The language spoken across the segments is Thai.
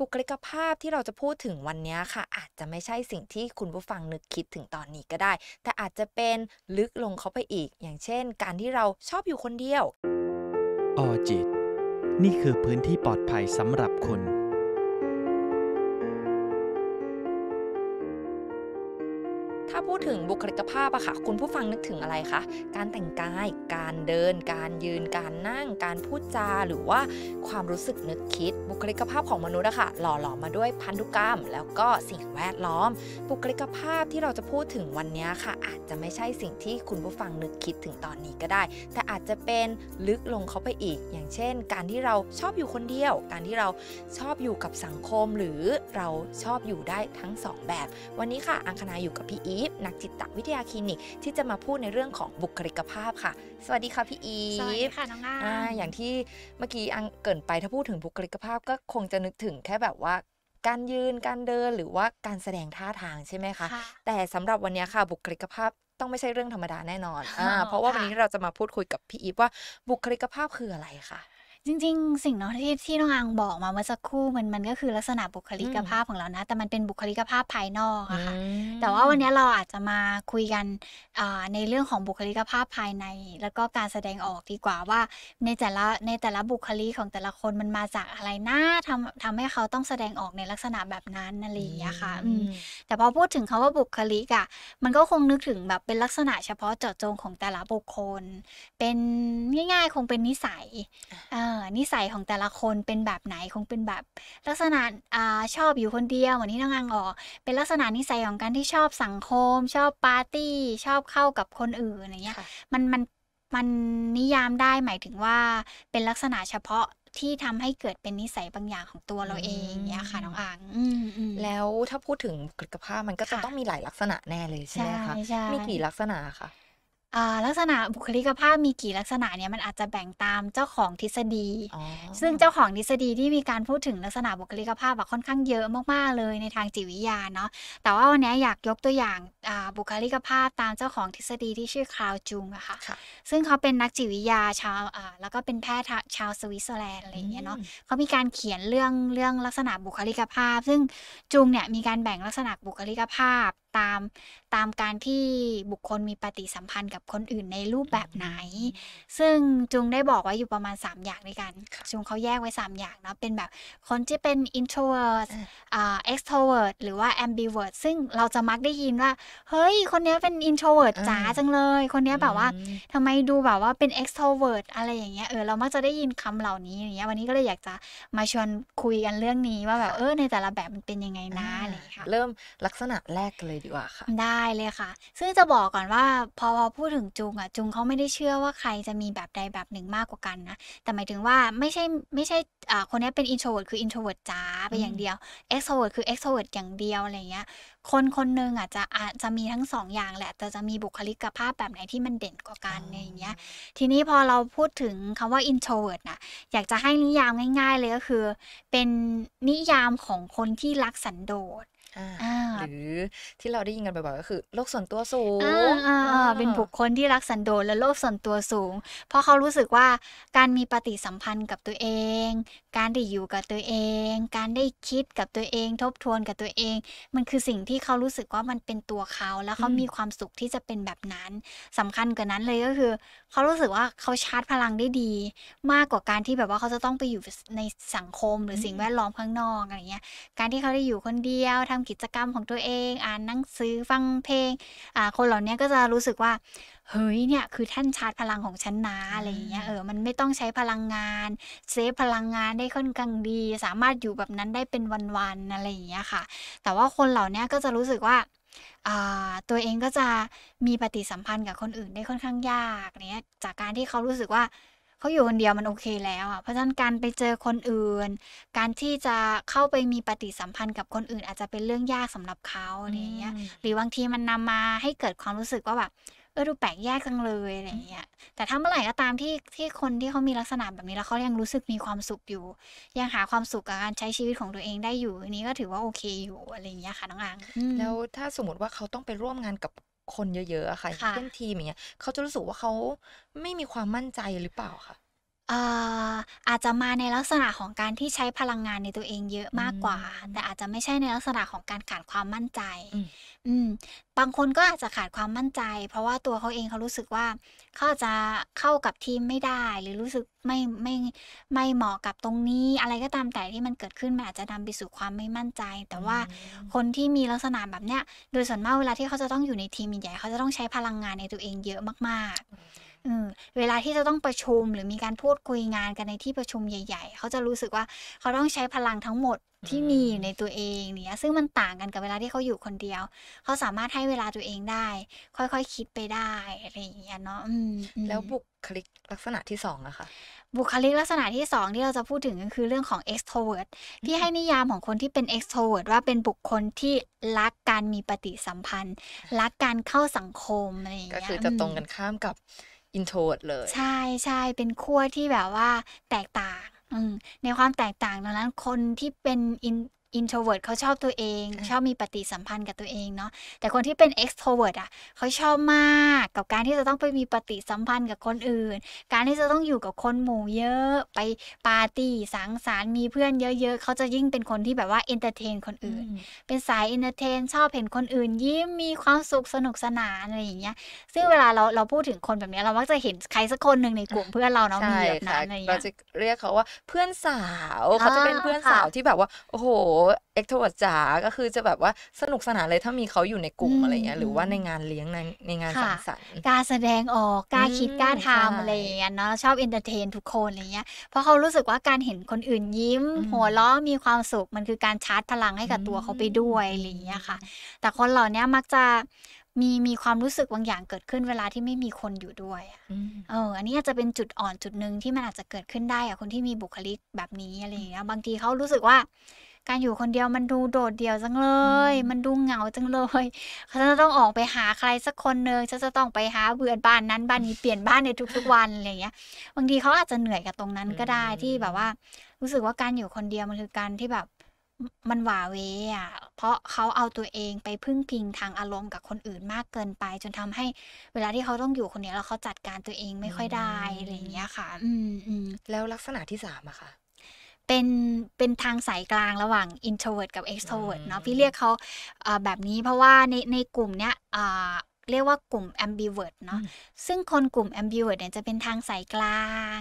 บุคลิกภาพที่เราจะพูดถึงวันนี้ค่ะ อาจจะไม่ใช่สิ่งที่คุณผู้ฟังนึกคิดถึงตอนนี้ก็ได้ แต่อาจจะเป็นลึกลงเขาไปอีกอย่างเช่น การที่เราชอบอยู่คนเดียว ออจิต นี่คือพื้นที่ปลอดภัยสำหรับคนดถึงบุคลิกภาพอะค่ะ คุณผู้ฟังนึกถึงอะไรคะการแต่งกาย การเดิน การยืนการนั่ง การพูดจาหรือว่าความรู้สึกนึกคิด บุคลิกภาพของมนุษย์อะค่ะ หล่อหลอมมาด้วยพันธุกรรม แล้วก็สิ่งแวดล้อมบุคลิกภาพที่เราจะพูดถึงวันนี้ค่ะ อาจจะไม่ใช่สิ่งที่คุณผู้ฟังนึกคิดถึงตอนนี้ก็ได้ แต่อาจจะเป็นลึกลงเขาไปอีก อย่างเช่น การที่เราชอบอยู่คนเดียว การที่เราชอบอยู่กับสังคม หรือเราชอบอยู่ได้ทั้ง 2 แบบ วันนี้ค่ะอังคณาอยู่กับพี่อีฟนะักจิตวิทยาคลินิกที่จะมาพูดในเรื่องของบุคลิกภาพค่ะ สวัสดีค่ะพี่อีฟสวัสดีค่ะน้องอ้าอย่างที่เมื่อกี้อังเกินไปถ้าพูดถึงบุคลิกภาพ ก็คงจะนึกถึงแค่แบบว่า การยืนการเดิน หรือว่าการแสดงท่าทางใช่ไหมคะแต่สำหรับวันนี้ค่ะ บุคลิกภาพต้องไม่ใช่เรื่องธรรมดาแน่นอนอเพราะว่าวันนี้เราจะมาพูดคุยกับพี่อีฟว่าบุคลิกภาพคืออะไรคะจริง ๆ สิ่งเนาะที่ที่น้องอังบอกมาเมื่อสักครู่มันมันก็คือลักษณะบุคลิกภาพของเรานะ แต่มันเป็นบุคลิกภาพภายนอกอะค่ะแต่ว่าวันนี้เราอาจจะมาคุยกันในเรื่องของบุคลิกภาพภายใน แล้วก็การแสดงออกดีกว่าว่าในแต่ละในแต่ละบุคลิกของแต่ละคนมันมาจากอะไรนะทำทำให้เขาต้องแสดงออกในลักษณะแบบนั้นนั่นเองค่ะแต่พอพูดถึงคาว่าบุคลิกอะมันก็คงนึกถึงแบบเป็นลักษณะเฉพาะเจาะจงของแต่ละบุคคลเป็นง่ายๆ คงเป็นนิสัยเนิสัยของแต่ละคนเป็นแบบไหนคงเป็นแบบลักษณะอชอบอยู่คนเดียวเหมือนที่น้องอังออกเป็นลักษณะนิสัยของการที่ชอบสังคม ชอบปาร์ตี้ ชอบเข้ากับคนอื่นอะไรเงี้ยมันมันมันนิยามได้หมายถึงว่า เป็นลักษณะเฉพาะที่ทำให้เกิดเป็นนิสัยบางอย่างของตัวเราเองเนี่ยค่ะน้องอังแล้วถ้าพูดถึงกฤตภาพมันก็จะต้องมีหลายลักษณะแน่เลยใช่ไหมคะมีกี่ลักษณะคะลักษณะบุคลิกภาพมีกี่ลักษณะเนี่ยมันอาจจะแบ่งตามเจ้าของทฤษฎี ซึ่งเจ้าของทฤษฎีที่มีการพูดถึงลักษณะบุคลิกภาพแบบค่อนข้างเยอะมากๆเลยในทางจิตวิทยาเนาะ แต่ว่าวันนี้อยากยกตัวอย่างบุคลิกภาพตามเจ้าของทฤษฎีที่ชื่อคลาวจุงอะค่ะ ซึ่งเขาเป็นนักจิตวิทยาชาวแล้วก็เป็นแพทย์ชาวสวิตเซอร์แลนด์อะไรเงี้ยเนาะเขามีการเขียนเรื่องเรื่องลักษณะบุคลิกภาพ ซึ่งจุงเนี่ยมีการแบ่งลักษณะบุคลิกภาพตามตามการที่บุคคลมีปฏิสัมพันธ์กับคนอื่นในรูปแบบไหน ซึ่งจุงได้บอกไว้อยู่ประมาณ 3 อย่างด้วยกัน จุงเขาแยกไว้ 3 อย่างเนาะ เป็นแบบคนที่เป็น introvert อ่า extrovert หรือว่า ambivert ซึ่งเราจะมักได้ยินว่า เฮ้ย คนนี้เป็น introvert จ๋าจังเลย คนนี้แบบว่าทำไมดูแบบว่าเป็น extrovert อะไรอย่างเงี้ยเออ เรามักจะได้ยินคำเหล่านี้อย่างเงี้ยวันนี้ก็เลยอยากจะมาชวนคุยกันเรื่องนี้ว่าแบบเออในแต่ละแบบมันเป็นยังไงนะอะไรค่ะเริ่มลักษณะแรกเลยดีกว่าค่ะ ได้เลยค่ะ ซึ่งจะบอกก่อนว่า พอพูดถึงจุงอ่ะ จุงเขาไม่ได้เชื่อว่าใครจะมีแบบใดแบบหนึ่งมากกว่ากันนะ แต่หมายถึงว่าไม่ใช่ไม่ใช่คนนี้เป็นอินโทรเวิร์ดคืออินโทรเวิร์ดจ้าไปอย่างเดียวเอ็กโทรเวิร์ดคือเอ็กโทรเวิร์ดอย่างเดียว อะไรเงี้ย คนคนหนึ่งอ่จจะอาจจะมีทั้งสองอย่างแหละ แต่จะมีบุคลิกภาพแบบไหนที่มันเด่นกว่ากันอะไรเงี้ย ทีนี้พอเราพูดถึงคำว่า introvert นะอยากจะให้นิยามง่ายๆเลยก็คือ เป็นนิยามของคนที่รักสันโดษหรือที่เราได้ยินกันบ่อยๆก็คือโลกส่วนตัวสูง เป็นบุคคลที่รักสันโดษและโลกส่วนตัวสูง เพราะเขารู้สึกว่าการมีปฏิสัมพันธ์กับตัวเอง การได้อยู่กับตัวเอง การได้คิดกับตัวเอง ทบทวนกับตัวเอง มันคือสิ่งที่เขารู้สึกว่ามันเป็นตัวเขา แล้วเขามีความสุขที่จะเป็นแบบนั้นสำคัญกว่านั้นเลยก็คือ เขารู้สึกว่าเขาชาร์จพลังได้ดี มากกว่าการที่แบบว่าเขาจะต้องไปอยู่ในสังคมหรือสิ่งแวดล้อมข้างนอกอะไรเงี้ย การที่เขาได้อยู่คนเดียวทั้งำกิจกรรมของตัวเอง อ่านหนังสือฟังเพลงอ่าคนเหล่านี้ก็จะรู้สึกว่าเฮ้ยเนี่ยคือท่านชาร์จพลังของฉันนะอะไรอย่างเงี้ยเออมันไม่ต้องใช้พลังงานเซฟพลังงานได้ค่อนข้างดี สามารถอยู่แบบนั้นได้เป็นวันๆอะไรอย่างเงี้ยค่ะแต่ว่าคนเหล่านี้ก็จะรู้สึกว่า ตัวเองก็จะมีปฏิสัมพันธ์กับคนอื่นได้ค่อนข้างยากเนี้ยจากการที่เขารู้สึกว่าเขาอยู่คนเดียวมันโอเคแล้วอ่ะเพราะฉะนั้นการไปเจอคนอื่น การที่จะเข้าไปมีปฏิสัมพันธ์กับคนอื่นอาจจะเป็นเรื่องยากสำหรับเขาอะไรเงี้ยหรือบางทีมันนำมาให้เกิดความรู้สึกว่าแบบเออดูแปลกแยกกันเลยอะไรเงี้ยแต่ถ้าเมื่อไหร่ก็ตามที่ที่คนที่เขามีลักษณะแบบนี้แล้วเขายังรู้สึกมีความสุขอยู่ ยังหาความสุขกับการใช้ชีวิตของตัวเองได้อยู่นี้ก็ถือว่าโอเค อยู่อะไรเงี้ยค่ะน้องอังแล้วถ้าสมมติว่าเขาต้องไปร่วมงานกับคนเยอะๆอะค่ะเช่นทีมอย่างเงี้ยเขาจะรู้สึกว่าเขาไม่มีความมั่นใจหรือเปล่าคะอาอาจจะมาในลักษณะของการที่ใช้พลังงานในตัวเองเยอะมากกว่า แต่อาจจะไม่ใช่ในลักษณะของการขาดความมั่นใจอืมบางคนก็อาจจะขาดความมั่นใจ เพราะว่าตัวเขาเองเขารู้สึกว่าเขาจจะเข้ากับทีมไม่ได้ หรือรู้สึกไม่ไม่ไม่เหมาะกับตรงนี้ อะไรก็ตามแต่ที่มันเกิดขึ้นมันอาจจะนำไปสู่ความไม่มั่นใจ แต่ว่าคนที่มีลักษณะแบบเนี้ยโดยส่วนมากเวลาที่เขาจะต้องอยู่ในทีมใหญ่เขาจะต้องใช้พลังงานในตัวเองเยอะมากๆเวลาที่จะต้องประชุมหรือมีการพูดคุยงานกันในที่ประชุมใหญ่ ๆ เขาจะรู้สึกว่า เขาต้องใช้พลังทั้งหมดที่มีในตัวเองเนี่ย ซึ่งมันต่างกันกับเวลาที่เขาอยู่คนเดียว เขาสามารถให้เวลาตัวเองได้ ค่อยๆคคิดไปได้อะไรอย่างเงี้ยเนาะแล้วบุคลิกลักษณะที่สองอะค่ะบุคลิกลักษณะที่สองที่เราจะพูดถึงก็คือเรื่องของ extrovert พี่ให้นิยามของคนที่เป็น extrovert ว่าเป็นบุคคลที่รักการมีปฏิสัมพันธ์ รักการเข้าสังคมอะไรอย่างเงี้ยก็คือจะตรงกันข้ามกับอินโทรดเลยใช่ใช่เป็นขั้วที่แบบว่า แตกต่างในความแตกต่างตองนั้นคนที่เป็นอินโทรเวิร์ดเขาชอบตัวเองชอบมีปฏิสัมพันธ์กับตัวเองเนาะแต่คนที่เป็นเอ็กโทรเวิร์ดอ่ะเขาชอบมากกับการที่จะต้องไปมีปฏิสัมพันธ์กับคนอื่น การที่จะต้องอยู่กับคนหมู่เยอะไปปาร์ตี้สังสรรค์มีเพื่อนเยอะๆเขาจะยิ่งเป็นคนที่แบบว่าเอนเตอร์เทนคนอื่น เป็นสายเอนเตอร์เทนชอบเห็นคนอื่น ยิ้มมีความสุขสนุกสนานอะไรอย่างเงี้ย ซึ่งเวลาเราเราพูดถึงคนแบบนี้เรามักจะเห็นใครสักคนหนึ่งในกลุ่มเพื่อนเราเนาะมีแบบนั้นอะไรอย่างเงี้ยเราจะเรียกเขาว่าเพื่อนสาวเขาจะเป็นเพื่อนสาวที่แบบว่าโอ้โหเอ็กโทรวิ์จ๋าก็คือจะแบบว่าสนุกสนานเลยถ้ามีเขาอยู่ในกลุ่มอะไรเงี้ยหรือว่าในงานเลี้ยง ในในงานสังสรรค์การแสดงออกกล้าคิดกล้าทำอะไรเงี้ยเนาะชอบเอนเตอร์เทน ทุกคนอะไรเงี้ยเพราะเขารู้สึกว่าการเห็นคนอื่นยิ้ม หัวเราะมีความสุข มันคือการชาร์จพลังให้กับตัวเขาไปด้วยอะไรเงี้ยค่ะ แต่คนเหล่านี้มักจะมีมีความรู้สึกบางอย่างเกิดขึ้นเวลาที่ไม่มีคนอยู่ด้วยเอออันนี้อาจจะเป็นจุดอ่อนจุดหนึ่งที่มันอาจจะเกิดขึ้นได้อะคนที่มีบุคลิกแบบนี้อะไรอย่างเงี้ยบางทีเขารู้สึกว่าการอยู่คนเดียวมันดูโดดเดี่ยวจังเลย มันดูเหงาจังเลยฉันจะต้องออกไปหาใครสักคนหนึ่งฉันจะต้องไปหาเบื่อบ้านนั้น บ้านนี้เปลี่ยนบ้านในทุกๆวันอะไรอย่างเงี้ย บางทีเขาอาจจะเหนื่อยกับตรงนั้นก็ได้ที่แบบว่า รู้สึกว่าการอยู่คนเดียวมันคือการที่แบบมันหวาเวอ่ะ เพราะเขาเอาตัวเองไปพึ่งพิงทางอารมณ์กับคนอื่นมากเกินไป จนทำให้ เวลาที่เขาต้องอยู่คนเดียวแล้วเขาจัดการตัวเองไม่ค่อยได้อะไรอย่างเงี้ยค่ะ อืมอืมแล้วลักษณะที่สามอะค่ะเป็นเป็นทางสายกลางระหว่าง introvert กับ extrovert เนาะพี่เรียกเขาแบบนี้เพราะว่าในในกลุ่มเนี้ยเรียกว่ากลุ่ม ambivert เนาะซึ่งคนกลุ่ม ambivert เนี่ยจะเป็นทางสายกลาง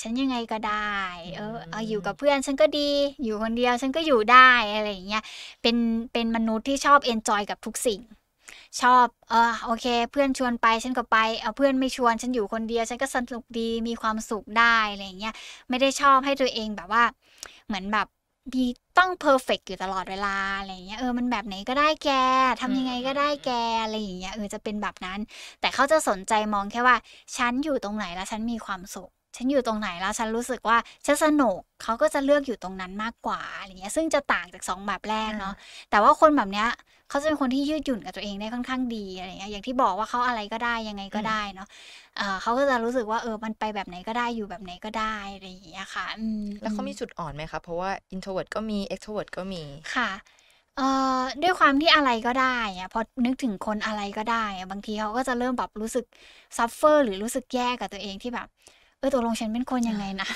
ฉันยังไงก็ได้เออออยู่กับเพื่อนฉันก็ดีอยู่คนเดียวฉันก็อยู่ได้อะไรอย่างเงี้ยเป็นเป็นมนุษย์ที่ชอบ enjoy กับทุกสิ่งชอบ เออ โอเค เพื่อนชวนไปฉันก็ไปเอาเพื่อนไม่ชวนฉันอยู่คนเดียวฉันก็สนุกดีมีความสุขได้อะไรเงี้ย ไม่ได้ชอบให้ตัวเองแบบว่า เหมือนแบบมีต้องเพอร์เฟกอยู่ตลอดเวลาอะไรเงี้ยเออมันแบบไหนก็ได้แกทำยังไงก็ได้แกอะไรอย่างเงี้ยเออจะเป็นแบบนั้น แต่เขาจะสนใจมองแค่ว่า ฉันอยู่ตรงไหนแล้วฉันมีความสุขฉันอยู่ตรงไหนแล้วฉันรู้สึกว่าฉันสนุกเขาก็จะเลือกอยู่ตรงนั้นมากกว่าอะไรเงี้ยซึ่งจะต่างจากสองแบบแรกเนาะแต่ว่าคนแบบเนี้ยเขาจะเป็นคนที่ยืดหยุ่นกับตัวเองได้ค่อนข้างดีอะไรเงี้ยอย่างที่บอกว่าเขาอะไรก็ได้ยังไงก็ได้เนาะเขาก็จะรู้สึกว่า เออมันไปแบบไหนก็ได้อยู่แบบไหนก็ได้อะไรอย่างเงี้ยค่ะแล้วเขามีจุดอ่อนไหมคะเพราะว่า introvert ก็มี extrovert ก็มีค่ะเอ่อด้วยความที่อะไรก็ได้อะพอนึกถึงคนอะไรก็ได้บางทีเขาก็จะเริ่มแบบรู้สึกซัฟเฟอร์หรือรู้สึกแย่กับตัวเองที่แบบอตกลงฉันเป็นคนยังไงนะ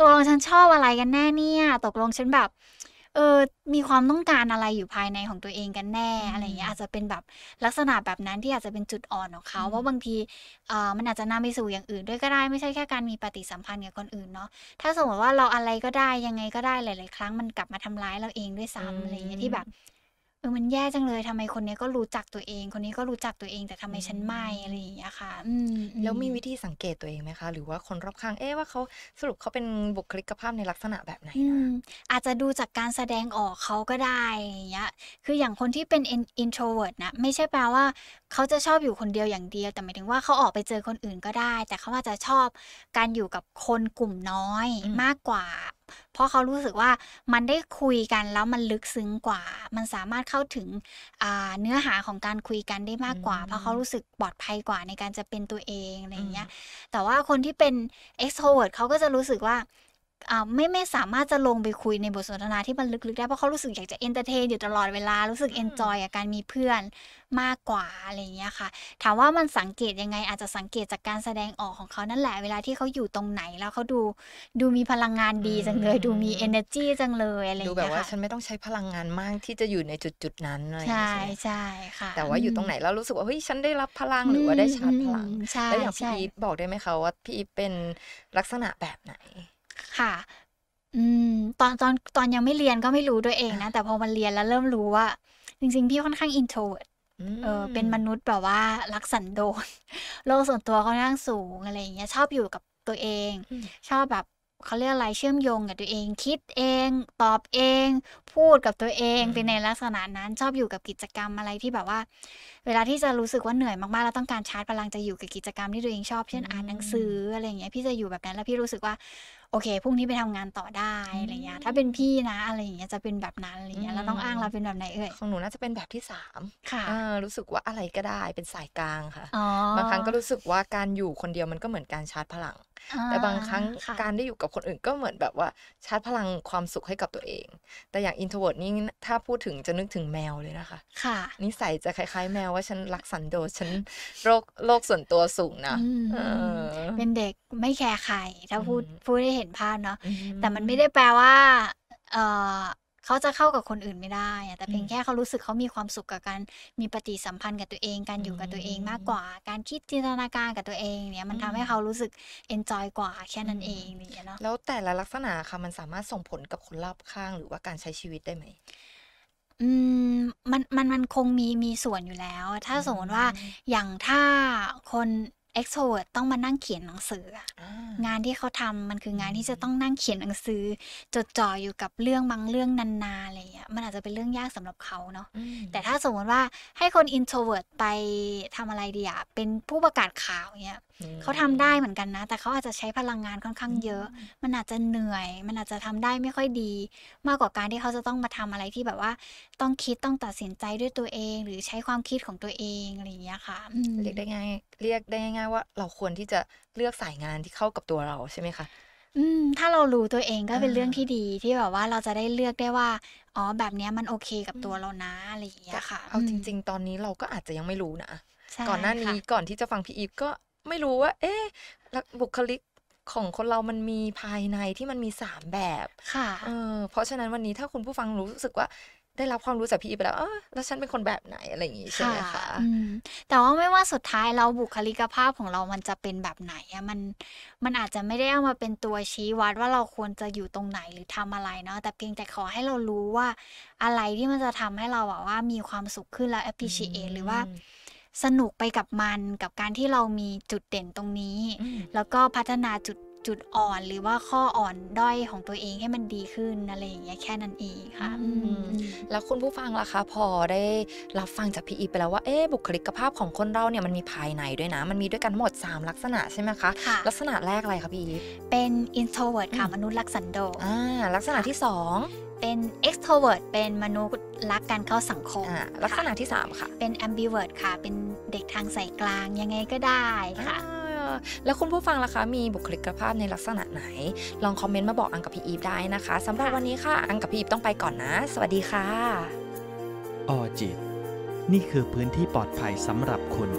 ตกลงฉันชอบอะไรกันแน่เนี่ย ตกลงฉันแบบเออมีความต้องการอะไรอยู่ภายในของตัวเองกันแน่อะไรเงี้ยอาจจะเป็นแบบลักษณะแบบนั้นที่อาจจะเป็นจุดอ่อนของเขาเพราะบางทีเออมันอาจจะนำไปสู่อย่างอื่นด้วยก็ได้ ไม่ใช่แค่การมีปฏิสัมพันธ์กับคนอื่นเนาะถ้าสมมติว่าเราอะไรก็ได้ ยังไงก็ได้หลาย ๆ ครั้งมันกลับมาทำร้ายเราเองด้วยซ้ำอะไรเงี้ยที่แบบอมันแย่จังเลยทำไมคนนี้ก็รู้จักตัวเอง คนนี้ก็รู้จักตัวเอง แต่ทำไมฉันไม่อะไรอย่างเงี้ยค่ะแล้วมีวิธีสังเกตตัวเองไหมคะ หรือว่าคนรอบข้าง เอ๊ะว่าเขาสรุปเขาเป็นบุคลิกภาพในลักษณะแบบไหนอาจจะดูจากการแสดงออกเขาก็ได้อย่างเงี้ยคืออย่างคนที่เป็น introvert นะ ไม่ใช่แปลว่าเขาจะชอบอยู่คนเดียวอย่างเดียว แต่หมายถึงว่าเขาออกไปเจอคนอื่นก็ได้ แต่เขาอาจจะชอบ การอยู่กับคนกลุ่มน้อยมากกว่าเพราะเขารู้สึกว่ามันได้คุยกันแล้วมันลึกซึ้งกว่า มันสามารถเข้าถึงเนื้อหาของการคุยกันได้มากกว่าเพราะเขารู้สึก ปลอดภัยกว่าในการจะเป็นตัวเองอะไรเงี้ยแต่ว่าคนที่เป็น extrovert เขาก็จะรู้สึกว่าไม่ไม่สามารถจะลงไปคุยในบทสนทนา ที่มันลึกๆได้ เพราะเขารู้สึกอยากจะเอนเตอร์เทนอยู่ตลอดเวลา รู้สึกเอนจอยกับการมีเพื่อนมากกว่า อะไรอย่างเงี้ยค่ะ ถามว่ามันสังเกตยังไง อาจจะสังเกตจากการแสดงออกของเขานั่นแหละ เวลาที่เขาอยู่ตรงไหนแล้วเขาดูดูมีพลังงานดีจังเลย ดูมี e เนอร์จังเลยอะไรอย่างเงี้ยดูแบบว่าฉันไม่ต้องใช้พลังงานมากที่จะอยู่ในจุดๆนั้นเลยใช่ใช่ค่ะแต่ว่าอยู่ตรงไหนแล้วรู้สึกว่าเฮ้ยฉันได้รับพลังหรือว่าได้ชาร์จพลังแล้วอย่างพี่อีฟบอกได้ไหมคะว่าพี่อีฟเป็นลักษณะแบบไหนค่ะ อืม ตอนตอนตอนยังไม่เรียนก็ไม่รู้ด้วยเองนะ แต่พอมาเรียนแล้วเริ่มรู้ว่า จริงๆ พี่ค่อนข้าง introvert เออ เป็นมนุษย์แบบว่า รักสันโดษโลกส่วนตัวเขานั่างสูง อะไรอย่างเงี้ย ชอบอยู่กับตัวเอง ชอบแบบเขาเรียกอะไร เชื่อมโยงกับตัวเองคิดเอง ตอบเอง พูดกับตัวเอง เป็นในลักษณะนั้น ชอบอยู่กับกิจกรรมอะไรที่แบบว่า เวลาที่จะรู้สึกว่าเหนื่อยมากๆแล้วต้องการชาร์จพลังจะอยู่กับกิจกรรมที่ตัวเองชอบ เช่นอ่านหนังสืออะไรอย่างเงี้ย พี่จะอยู่แบบนั้น แล้วพี่รู้สึกว่าโอเคพรุ่งนี้ไปทำงานต่อได้อะไรเงี้ยถ้าเป็นพี่นะอะไรอย่างเงี้ยจะเป็นแบบนั้นอะไรเงี้ยเราต้องอ้างเราเป็นแบบไหนเอ่ยของหนูน่าจะเป็นแบบที่สามค่ะรู้สึกว่าอะไรก็ได้เป็นสายกลางค่ะ บางครั้งก็รู้สึกว่าการอยู่คนเดียวมันก็เหมือนการชาร์จพลังแต่บางครั้งการได้อยู่กับคนอื่นก็เหมือนแบบว่าชาร์จพลังความสุขให้กับตัวเอง แต่อย่างอินโทรเวิร์ดนี่ถ้าพูดถึงจะนึกถึงแมวเลยนะคะค่ะนิสัยจะคล้ายๆแมวว่าฉันรักสันโดษฉันโรคโรคส่วนตัวสูงนะเป็นเด็กไม่แคร์ใครถ้าพูดพูดได้เห็นภาพเนาะแต่มันไม่ได้แปลว่า เออเขาจะเข้ากับคนอื่นไม่ได้แต่เพียงแค่เขารู้สึกเขามีความสุขกับการมีปฏิสัมพันธ์กับตัวเองการอยู่กับตัวเองมากกว่าการคิดจินตนาการกับตัวเองเนี่ยมันทำให้เขารู้สึกเอนจอยกว่าแค่นั้นเองเนี่ยเนาะแล้วแต่ละลักษณะค่ะมันสามารถส่งผลกับคนรอบข้างหรือว่าการใช้ชีวิตได้ไหม อืมมันมันมันคงมีมีส่วนอยู่แล้ว ถ้าสมมติว่าอย่างถ้าคนเอ็กโซเวิร์ดต้องมานั่งเขียนหนังสืองานที่เขาทำมันคืองานที่จะต้องนั่งเขียนหนังสือ จดจ่ออยู่กับเรื่องบางเรื่องนานๆอะไรเงี้ยมันอาจจะเป็นเรื่องยากสำหรับเขาเนาะแต่ถ้าสมมติว่าให้คนอิโทรเวิร์ดไปทำอะไรดีอะเป็นผู้ประกาศข่าวเนี่ยเขาทำได้เหมือนกันนะ แต่เขาอาจจะใช้พลังงานค่อนข้างเยอะ มันอาจจะเหนื่อย มันอาจจะทำได้ไม่ค่อยดี มากกว่าการที่เขาจะต้องมาทำอะไรที่แบบว่าต้องคิดต้องตัดสินใจด้วยตัวเองหรือใช้ความคิดของตัวเองอะไรอย่างเงี้ยค่ะ เรียกได้ง่ายเรียกได้ง่ายว่า เราควรที่จะเลือกสายงานที่เข้ากับตัวเราใช่ไหมคะ อืม ถ้าเรารู้ตัวเองก็เป็นเรื่องที่ดีที่แบบว่าเราจะได้เลือกได้ว่า อ๋อ แบบนี้มันโอเคกับตัวเรานะ อะไรอย่างเงี้ยค่ะ เอาจริง ๆ ตอนนี้เราก็อาจจะยังไม่รู้นะ ก่อนหน้านี้ ก่อนที่จะฟังพี่อีฟก็ไม่รู้ว่า เอ๊ะบุคลิกของคนเรามันมีภายในที่มันมีสามแบบค่ะเออเพราะฉะนั้นวันนี้ถ้าคุณผู้ฟังรู้สึกว่า ได้รับความรู้จากพี่ไปแล้วแล้วฉันเป็นคนแบบไหนอะไรอย่างงี้ใช่ไหมคะแต่ว่าไม่ว่าสุดท้ายเราบุคลิกภาพของเรามันจะเป็นแบบไหนอะมันมันอาจจะไม่ได้เอามาเป็นตัวชี้วัดว่าเราควรจะอยู่ตรงไหนหรือทำอะไรเนาะแต่เพียงแต่ขอให้เรารู้ว่า อะไรที่มันจะทำให้เราบบว่ามีความสุขขึ้นแล้ว appreciate หรือว่าสนุกไปกับมันกับการที่เรามีจุดเด่นตรงนี้ แล้วก็พัฒนาจุดจุดอ่อนหรือว่าข้ออ่อนด้อยของตัวเองให้มันดีขึ้นอะไรอย่างเงี้ยแค่นั้นเองค่ะแล้วคุณผู้ฟังล่ะคะพอได้รับฟังจากพี่อีไปแล้ว ว่าเอ๊บุคลิกภาพของคนเราเนี่ยมันมีภายในด้วยนะมันมีด้วยกันหมด 3 ลักษณะใช่ไหมคะคะลักษณะแรกอะไรคะพี่อีเป็น introvert ค่ะมนุษย์รักสันโดษลักษณะที่ 2เป็น extrovert เป็นมนุษย์รักการเข้าสังคมลักษณะที่ 3 ค่ะ เป็น ambivert ค่ะ เป็นเด็กทางสายกลางยังไงก็ได้ ค่ะ แล้วคุณผู้ฟังล่ะคะ มีบุคลิกภาพในลักษณะไหน ลองคอมเมนต์มาบอกอังกับพี่อีฟได้นะคะ สำหรับวันนี้ค่ะ อังกับพี่อีฟต้องไปก่อนนะ สวัสดีค่ะออจิตนี่คือพื้นที่ปลอดภัยสำหรับคุณ